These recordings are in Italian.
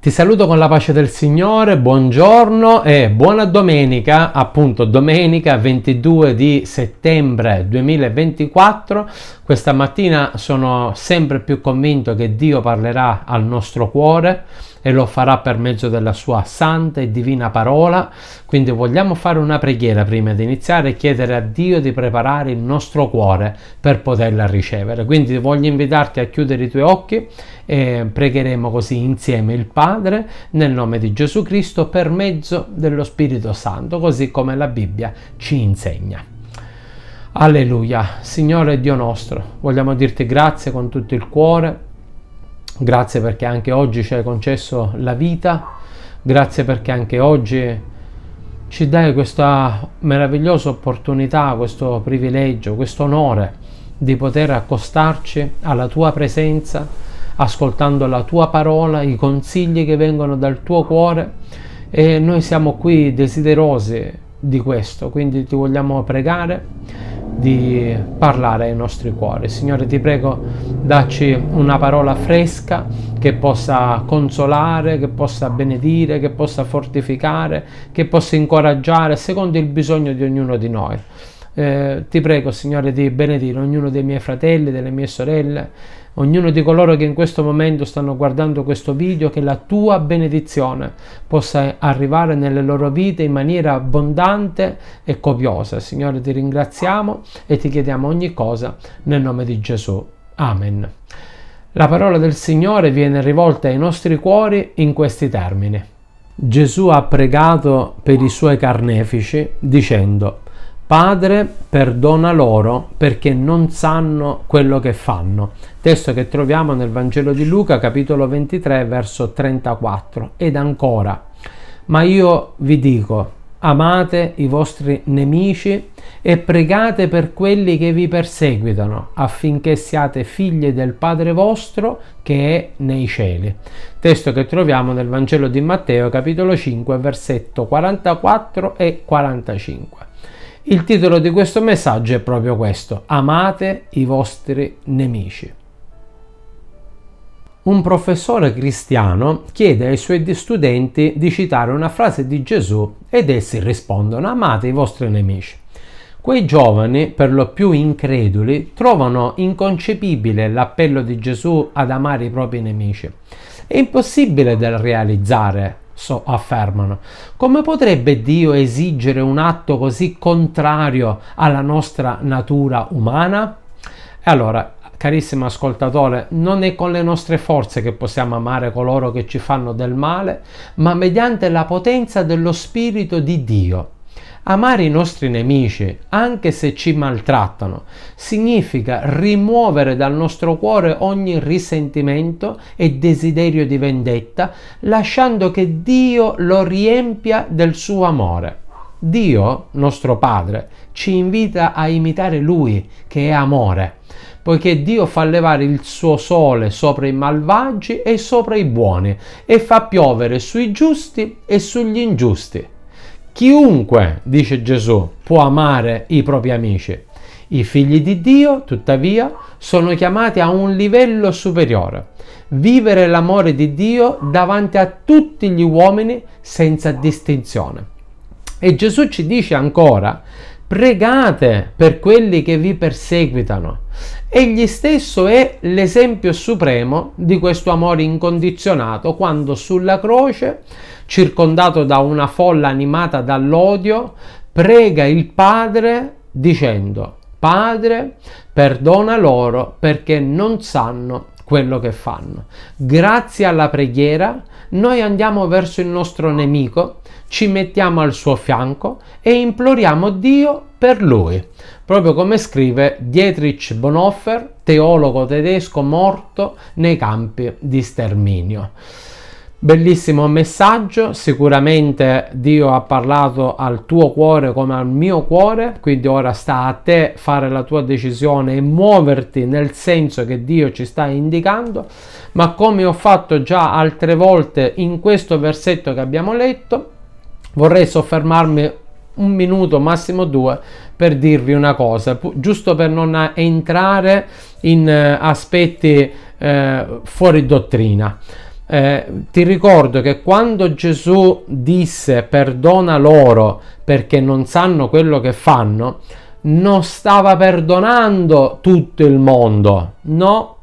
Ti saluto con la pace del Signore, buongiorno e buona domenica, appunto domenica 22 di settembre 2024. Questa mattina sono sempre più convinto che Dio parlerà al nostro cuore e lo farà per mezzo della sua santa e divina parola. Quindi vogliamo fare una preghiera prima di iniziare e chiedere a Dio di preparare il nostro cuore per poterla ricevere. Quindi voglio invitarti a chiudere i tuoi occhi e pregheremo così insieme il Padre nel nome di Gesù Cristo per mezzo dello Spirito Santo, così come la Bibbia ci insegna. Alleluia, Signore Dio nostro, vogliamo dirti grazie con tutto il cuore, grazie perché anche oggi ci hai concesso la vita, grazie perché anche oggi ci dai questa meravigliosa opportunità, questo privilegio, questo onore di poter accostarci alla tua presenza ascoltando la tua parola, i consigli che vengono dal tuo cuore e noi siamo qui desiderosi di questo, quindi ti vogliamo pregare di parlare ai nostri cuori. Signore, ti prego, dacci una parola fresca che possa consolare, che possa benedire, che possa fortificare, che possa incoraggiare secondo il bisogno di ognuno di noi. Eh, ti prego, Signore, di benedire ognuno dei miei fratelli, delle mie sorelle ognuno di coloro che in questo momento stanno guardando questo video, che la tua benedizione possa arrivare nelle loro vite in maniera abbondante e copiosa. Signore, ti ringraziamo e ti chiediamo ogni cosa nel nome di Gesù. Amen. La parola del Signore viene rivolta ai nostri cuori in questi termini. Gesù ha pregato per i suoi carnefici dicendo Padre, perdona loro perché non sanno quello che fanno. Testo che troviamo nel Vangelo di Luca, capitolo 23, verso 34. Ed ancora, ma io vi dico, amate i vostri nemici e pregate per quelli che vi perseguitano, affinché siate figli del Padre vostro che è nei cieli. Testo che troviamo nel Vangelo di Matteo, capitolo 5, versetto 44 e 45. Il titolo di questo messaggio è proprio questo, amate i vostri nemici. Un professore cristiano chiede ai suoi studenti di citare una frase di Gesù ed essi rispondono amate i vostri nemici. Quei giovani, per lo più increduli, trovano inconcepibile l'appello di Gesù ad amare i propri nemici. È impossibile da realizzare, so, affermano. Come potrebbe Dio esigere un atto così contrario alla nostra natura umana? E allora, carissimo ascoltatore, non è con le nostre forze che possiamo amare coloro che ci fanno del male, ma mediante la potenza dello Spirito di Dio. Amare i nostri nemici, anche se ci maltrattano, significa rimuovere dal nostro cuore ogni risentimento e desiderio di vendetta, lasciando che Dio lo riempia del suo amore. Dio, nostro Padre, ci invita a imitare Lui, che è amore, poiché Dio fa levare il suo sole sopra i malvagi e sopra i buoni, e fa piovere sui giusti e sugli ingiusti. Chiunque, dice Gesù, può amare i propri amici. I figli di Dio, tuttavia, sono chiamati a un livello superiore. Vivere l'amore di Dio davanti a tutti gli uomini senza distinzione. E Gesù ci dice ancora pregate per quelli che vi perseguitano. Egli stesso è l'esempio supremo di questo amore incondizionato quando sulla croce, circondato da una folla animata dall'odio, prega il Padre dicendo, Padre, perdona loro perché non sanno quello che fanno. Grazie alla preghiera noi andiamo verso il nostro nemico ci mettiamo al suo fianco e imploriamo Dio per lui, proprio come scrive Dietrich Bonhoeffer, teologo tedesco morto nei campi di sterminio. Bellissimo messaggio, sicuramente Dio ha parlato al tuo cuore come al mio cuore, quindi ora sta a te fare la tua decisione e muoverti nel senso che Dio ci sta indicando, ma come ho fatto già altre volte in questo versetto che abbiamo letto, vorrei soffermarmi un minuto, massimo due, per dirvi una cosa, giusto per non entrare in eh, aspetti eh, fuori dottrina. Eh, ti ricordo che quando Gesù disse perdona loro perché non sanno quello che fanno, non stava perdonando tutto il mondo, no,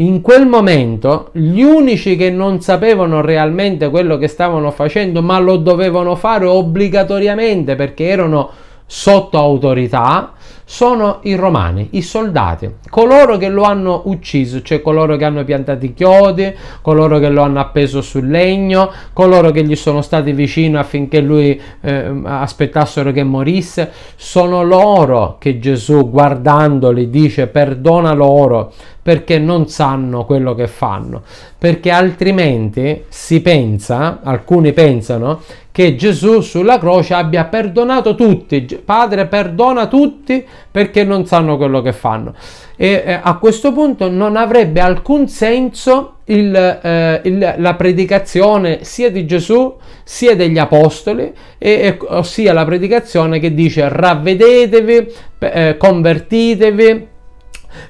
in quel momento gli unici che non sapevano realmente quello che stavano facendo, ma lo dovevano fare obbligatoriamente perché erano sotto autorità, sono i romani, i soldati, coloro che lo hanno ucciso, cioè coloro che hanno piantato i chiodi, coloro che lo hanno appeso sul legno, coloro che gli sono stati vicino affinché lui eh, aspettassero che morisse, sono loro che Gesù guardandoli dice perdona loro perché non sanno quello che fanno, perché altrimenti si pensa, alcuni pensano, che Gesù sulla croce abbia perdonato tutti, Padre perdona tutti perché non sanno quello che fanno. E eh, a questo punto non avrebbe alcun senso il, eh, il, la predicazione sia di Gesù sia degli apostoli, e, e, ossia la predicazione che dice ravvedetevi, eh, convertitevi.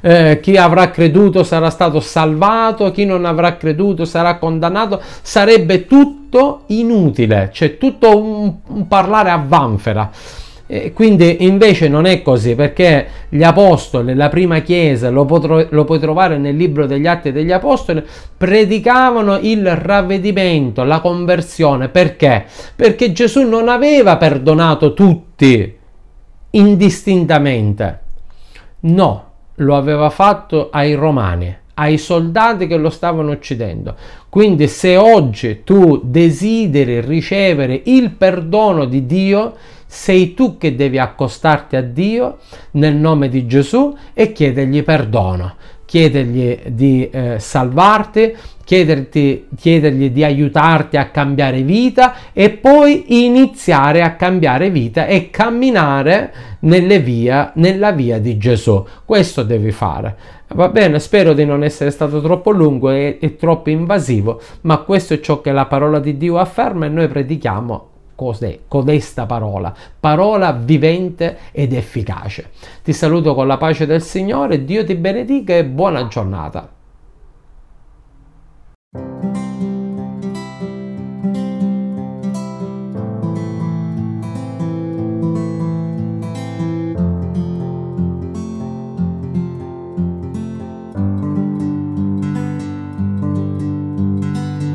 Eh, chi avrà creduto sarà stato salvato, chi non avrà creduto sarà condannato, sarebbe tutto inutile, cioè tutto un, un parlare a vanfera. E eh, quindi invece non è così perché gli apostoli, la prima chiesa, lo, potro, lo puoi trovare nel libro degli atti degli apostoli, predicavano il ravvedimento, la conversione. Perché? Perché Gesù non aveva perdonato tutti indistintamente. No, lo aveva fatto ai romani ai soldati che lo stavano uccidendo. Quindi se oggi tu desideri ricevere il perdono di Dio, sei tu che devi accostarti a Dio nel nome di Gesù e chiedergli perdono, chiedergli di eh, salvarti, chiederti, chiedergli di aiutarti a cambiare vita e poi iniziare a cambiare vita e camminare via, nella via di Gesù. Questo devi fare. Va bene, spero di non essere stato troppo lungo e, e troppo invasivo, ma questo è ciò che la parola di Dio afferma e noi predichiamo cos'è codesta parola, parola vivente ed efficace. Ti saluto con la pace del Signore, Dio ti benedica e buona giornata.